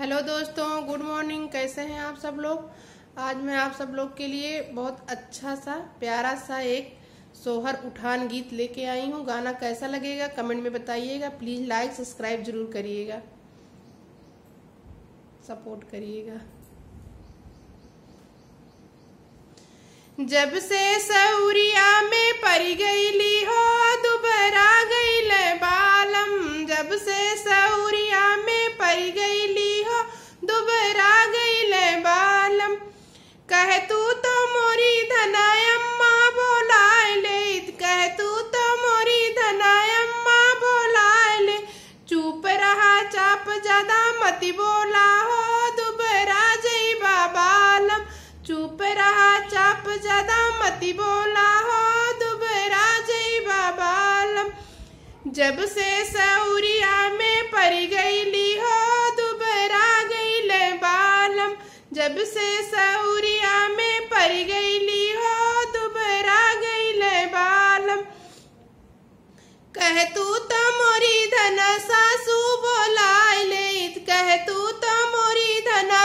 hello दोस्तों good morning कैसे हैं आप सब लोग आज मैं आप सब लोग के लिए बहुत अच्छा सा प्यारा सा एक सोहर उठान गीत लेके आई हूँ गाना कैसा लगेगा कमेंट में बताइएगा प्लीज़ लाइक सब्सक्राइब जरूर करिएगा सपोर्ट करिएगा जब से सऊरिया में परी गई ली हो कह तू तो मोरी अम्मा बोलाय ले कह तू तो मोरी अम्मा बोलाय ले चुप रहा चाप ज्यादा मती बोला हो दुबरा जय बाबालम चुप रहा चाप ज्यादा मती बोला हो दुबरा जय बाबालम जब से सऊरिया में परी गई ली हो दुबरा गई ले बालम जब से सऊरी कह तू तो मोरी धना सासू बोलाइल तो मोरी धना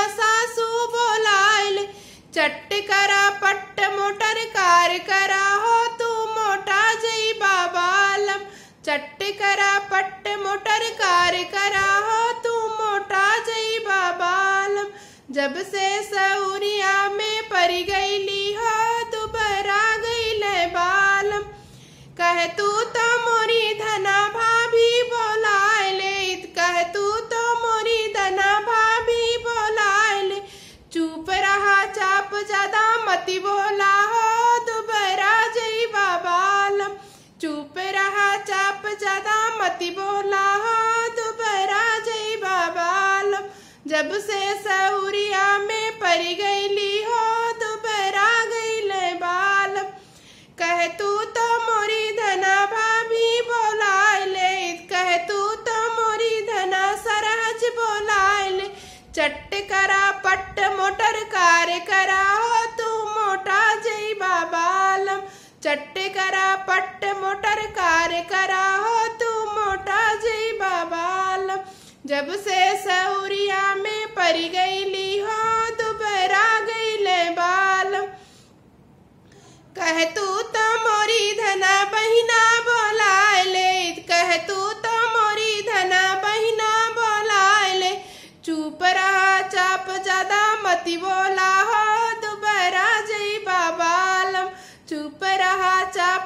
चट्ट करा पट्ट मोटर कार करा हो तू मोटा जई बाबा आलम चट्ट करा पट्ट मोटर कार करा हो तू मोटा जई बाबा आलम जब से सऊरिया में परी गई ली हो दुबरा गई ले बालम कह तू पति बोला हो दुबरा जई बाबालम चुप रहा चाप ज्यादा मति बोला हो दुबरा जई बाबालम जब से सहुरिया में परी गई ली हो दुबरा गई ले बालम कह तू तो मोरी धना भाभी बोला ले कह तू तो मोरी धना सरहज बोला ले चट्ट करा पट्ट मोटर कार करा हो तो करा पट्ट मोटर कार करा हो तू मोटा जी बाबाल जब से सहूरिया में परी गई ली हो दुबरा गई ले बाल कह तू तो मोरी धना बहिना बोला ले कह तू तो मोरी धना बहिना बोला ले चुप रहा चाप ज्यादा मती बोला हो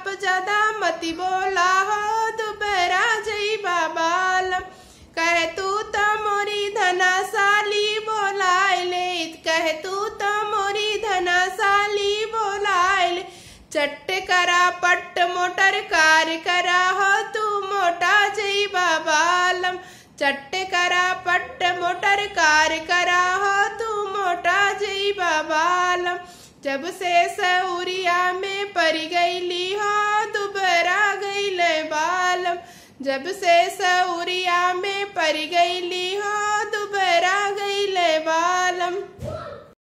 પજાદા મતિ બોલા હુ દુબરા જય બાબાલા કહે તુ ત મોરી ધના સાલી બોલાઈલે કહે તુ ત મોરી ધના સાલી બોલાઈલે ચટ્ટે કરા પટ મોટર કારિ કરા હુ તુ મોટા જય બાબાલા ચટ્ટે કરા પટ મોટર કારિ કરા હુ તુ મોટા જય બાબાલા जब से सऊरिया में परी ली हो दुबरा गई ले बालम जब से सऊरिया में परी ली हो दुबरा गई ले बालम